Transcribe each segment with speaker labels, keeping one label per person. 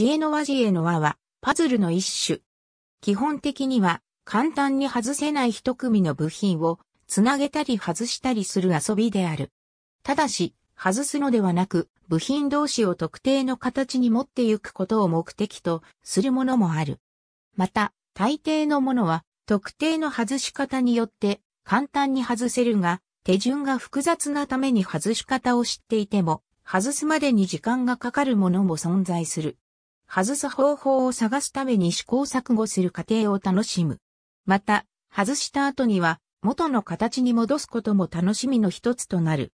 Speaker 1: 知恵の和知恵の輪は、パズルの一種。基本的には、簡単
Speaker 2: に外せない一組の部品を、つなげたり外したりする遊びである。ただし、外すのではなく、部品同士を特定の形に持ってゆくことを目的とするものもある。また、大抵のものは、特定の外し方によって簡単に外せるが、手順が複雑なために外し方を知っていても、外すまでに時間がかかるものも存在する。外す方法を探すために試行錯誤する過程を楽しむ。また、外した後には、元の形に戻すことも楽しみの一つとなる。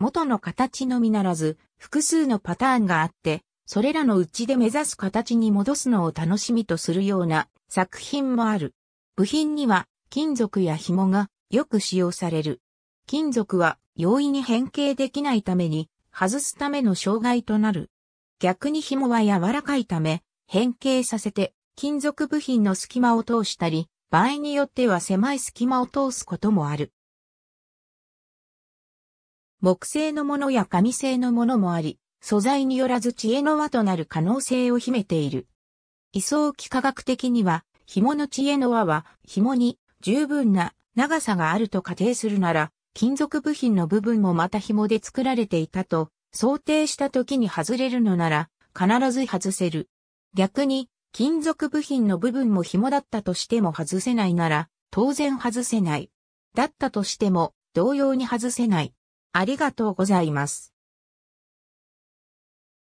Speaker 2: 元の形のみならず、複数のパターンがあって、それらのうちで目指す形に戻すのを楽しみとするような作品もある。部品には金属や紐がよく使用される。金属は容易に変形できないために、外すための障害となる。逆に紐は柔らかいため、変形させて、金属部品の隙間を通したり、場合によっては狭い隙間を通すこともある。木製のものや紙製のものもあり、素材によらず知恵の輪となる可能性を秘めている。位相幾科学的には、紐の知恵の輪は、紐に十分な長さがあると仮定するなら、金属部品の部分もまた紐で作られていたと想定した時に外れるのなら、必ず外せる。逆に、金属部品の部分も紐だったとしても外せないなら、
Speaker 1: 当然外せない。だったとしても、同様に外せない。ありがとうございます。